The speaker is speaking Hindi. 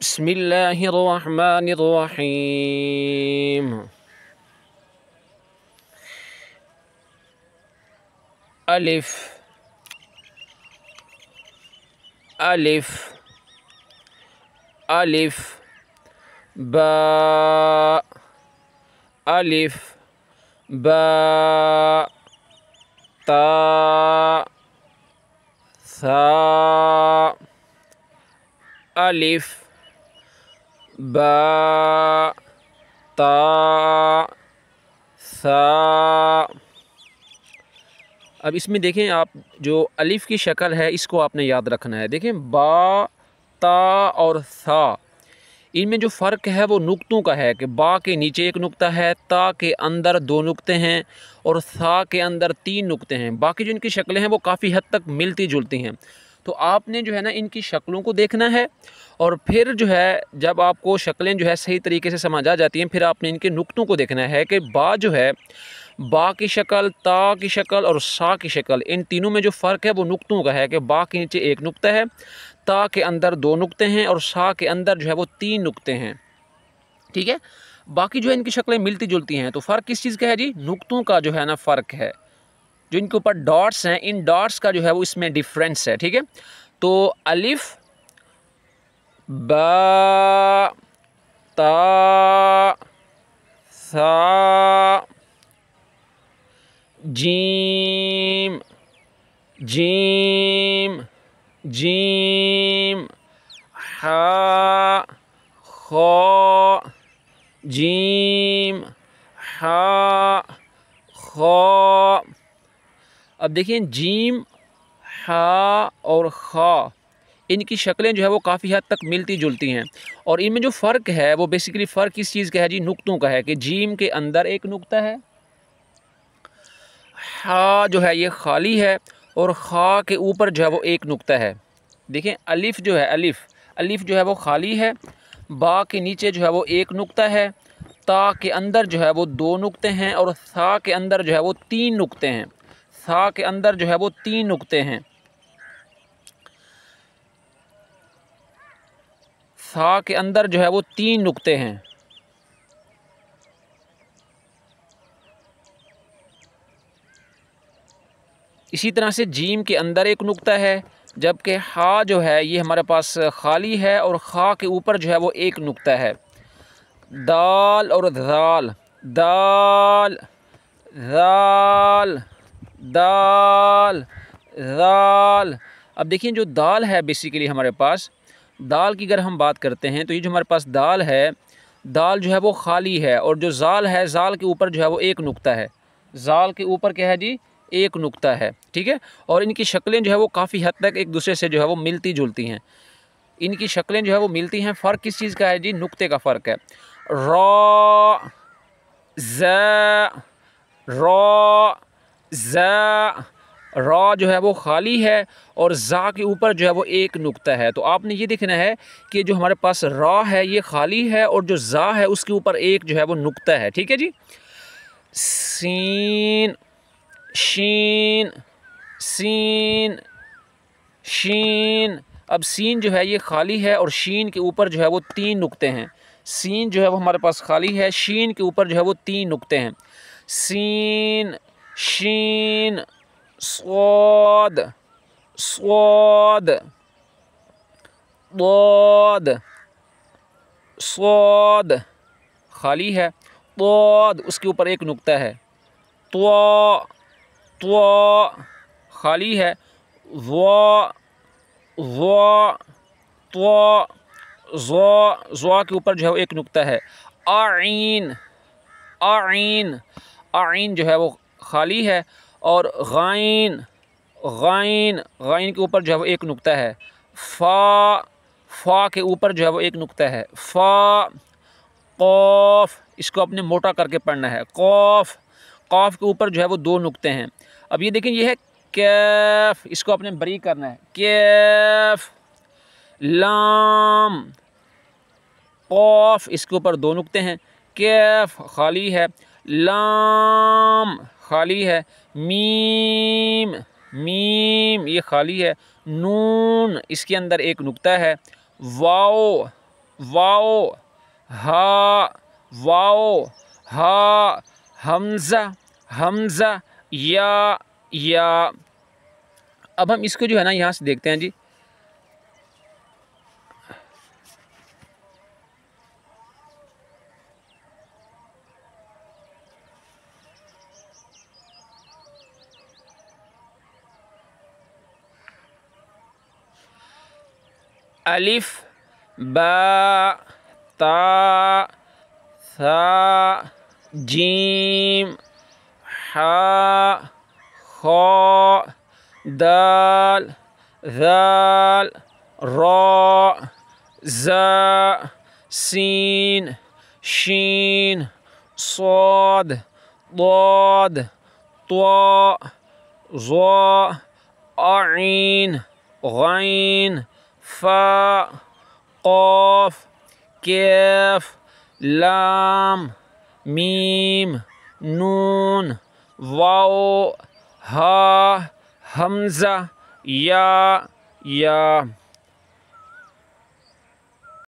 بسم الله الرحمن الرحيم ألف ألف ألف باء ألف باء تاء ثاء ألف ब अब इसमें देखें आप जो अलिफ़ की शक्ल है इसको आपने याद रखना है देखें बा ता और सा इनमें जो फ़र्क है वो नुकतों का है कि बा के नीचे एक नुकता है ता के अंदर दो नुकते हैं और सा के अंदर तीन नुक्ते हैं बाकी जो इनकी शक्लें हैं वो काफ़ी हद तक मिलती जुलती हैं तो आपने जो है ना इनकी शक्लों को देखना है और फिर जो है जब आपको शक्लें जो है सही तरीके से समझ आ जाती हैं फिर आपने इनके नुकतों को देखना है कि बा जो है बा की शक्ल ता की शक्ल और सा की शक्ल इन तीनों में जो फ़र्क है वो नुकतों का है कि बा के नीचे एक नुकता है ता के अंदर दो नुकते हैं और सा के अंदर जो है वो तीन नुकते हैं ठीक है बाकी जो है इनकी शक्लें मिलती जुलती हैं तो फ़र्क किस चीज़ का है जी नुकतों का जो है ना फ़र्क है जो इनके ऊपर डॉट्स हैं इन डॉट्स का जो है वो इसमें डिफरेंस है ठीक है तो अलिफ बा ता सा जीम जीम जीम हा जीम हा अब देखिए जीम हा और खा इनकी शक्लें जो है वो काफ़ी हद तक मिलती जुलती हैं और इनमें जो फ़र्क है वो बेसिकली फ़र्क किस चीज़ का है जी नुकतों का है कि जीम के अंदर एक नुकता है हा जो है ये खाली है और खा के ऊपर जो है वो एक नुक्ता है देखें अलिफ़ जो है अलिफ़ अलिफ़ जो है वो खाली है बा के नीचे जो है वो एक नुक्ता है ता के अंदर जो है वो दो नुकते हैं और सा के अंदर जो है वो तीन नुकते हैं था के अंदर जो है वो तीन नुक्ते हैं था के अंदर जो है वो तीन नुक्ते हैं इसी तरह से जीम के अंदर एक नुक्ता है जबकि हा जो है ये हमारे पास खाली है और खा के ऊपर जो है वो एक नुक्ता है दाल और दाल दाल दाल दाल दाल अब देखिए जो दाल है बेसिकली हमारे पास दाल की अगर हम बात करते हैं तो ये जो हमारे पास दाल है दाल जो है वो खाली है और जो जाल है जाल के ऊपर जो है वो एक नुकता है जाल के ऊपर क्या है जी एक नुकता है ठीक है और इनकी शक्लें जो है वो काफ़ी हद तक एक दूसरे से जो है वो मिलती जुलती हैं इनकी शक्लें जो है वो मिलती हैं फ़र्क किस चीज़ का है जी नुकते का फ़र्क है रॉ ज रॉ ज़ा रा जो है वो खाली है और ज़ा के ऊपर जो है वो एक नुकता है तो आपने ये देखना है कि जो हमारे पास रा है ये खाली है और जो ज़ा है उसके ऊपर एक जो है वो नुकता है ठीक है जी सीन शीन सीन शीन अब सीन जो है ये खाली है और शीन के ऊपर जो है वो तीन नुकते हैं सीन जो है वो हमारे पास खाली है शीन के ऊपर जो है वो तीन नुकते हैं सीन sheen, स्वाद स्वाद दौद स्वाद खाली है तौद उसके ऊपर एक नुक्ता है तो त्वा खाली है वो वा त्वा ज्वा ज्वा के ऊपर जो है वो एक नुक्ता है आइन आइन आइन जो है वो खाली है और गाइन गाइन गाइन के ऊपर जो है वो एक नुकता है फ़ा फ़ा के ऊपर जो है वो एक नुकता है फ़ा कौफ इसको अपने मोटा करके पढ़ना है कौफ कौफ के ऊपर जो है वो दो नुकते हैं अब ये देखें ये है कैफ इसको अपने बरी करना है कैफ लाम कौफ इसके ऊपर दो नुकते हैं कैफ खाली है लाम खाली है मीम मीम ये खाली है नून इसके अंदर एक नुकता है वाओ वाओ हा वाओ हा हमज़ा हमज़ा या या अब हम इसको जो है ना यहाँ से देखते हैं जी ألف باء تاء ثاء جيم حاء خاء دال ذال راء زاء سين شين صاد ضاد طاء ظاء أعين غين فا قاف كاف لام ميم نون واو ها همزة يا يا